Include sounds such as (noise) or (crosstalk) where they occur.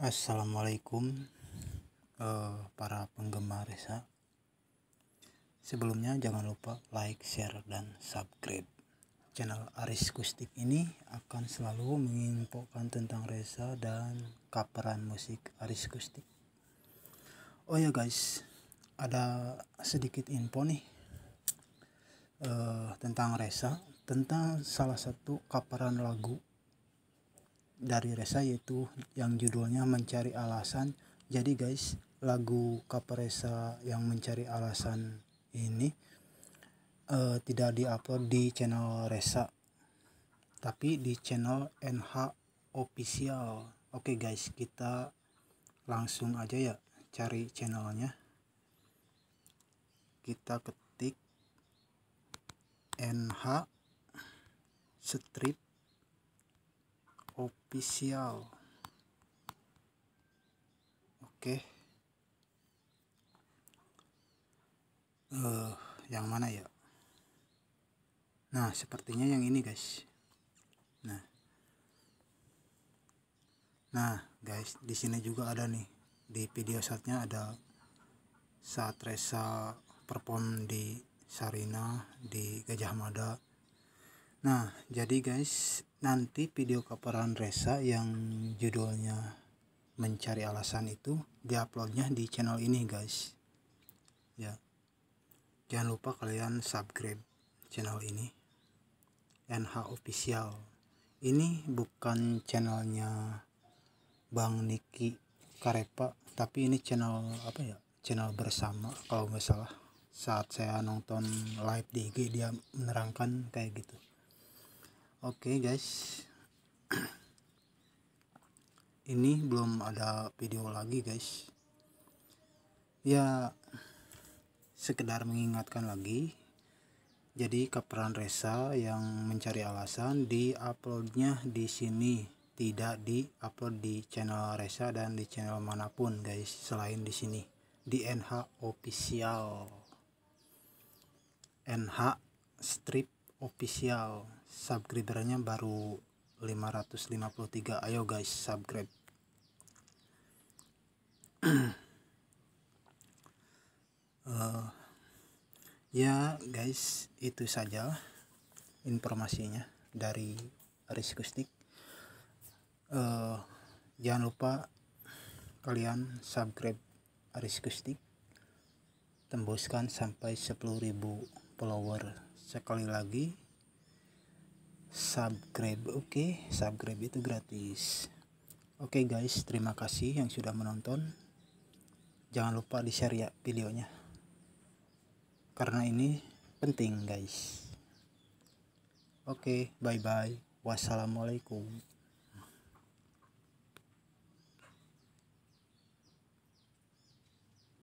Assalamualaikum uh, para penggemar Risa. Sebelumnya jangan lupa like, share, dan subscribe. Channel Aris Kustik ini akan selalu menginfokan tentang Reza dan kaperan musik Aris Kustik. Oh ya guys, ada sedikit info nih uh, tentang Reza, tentang salah satu kaperan lagu dari Resa yaitu yang judulnya Mencari Alasan. Jadi guys, lagu Kapresa yang Mencari Alasan ini uh, tidak diupload di channel Resa tapi di channel NH official. Oke okay guys, kita langsung aja ya cari channelnya. Kita ketik NH strip official oke okay. uh, eh, yang mana ya nah sepertinya yang ini guys nah nah guys di sini juga ada nih di video saatnya ada saat resa perform di Sarina di Gajah Mada Nah, jadi guys, nanti video kaparan Resa yang judulnya mencari alasan itu diuploadnya di channel ini guys. Ya. Jangan lupa kalian subscribe channel ini. NH official. Ini bukan channelnya Bang Niki Karepa, tapi ini channel apa ya? Channel bersama kalau nggak salah. Saat saya nonton live di IG dia menerangkan kayak gitu. Oke okay guys Ini belum ada video lagi guys Ya Sekedar mengingatkan lagi Jadi Kapran Resa yang mencari alasan di uploadnya di sini tidak di upload di channel Resa dan di channel manapun guys selain di sini di NH official NH strip official subscribernya baru 553 ayo guys subscribe uh, (clears throat) eh, ya guys itu saja informasinya dari Aris Kustik uh, eh, jangan lupa kalian subscribe Aris Kustik tembuskan sampai 10.000 follower sekali lagi subscribe oke okay, subscribe itu gratis oke okay guys terima kasih yang sudah menonton jangan lupa di share ya videonya karena ini penting guys oke okay, bye bye wassalamualaikum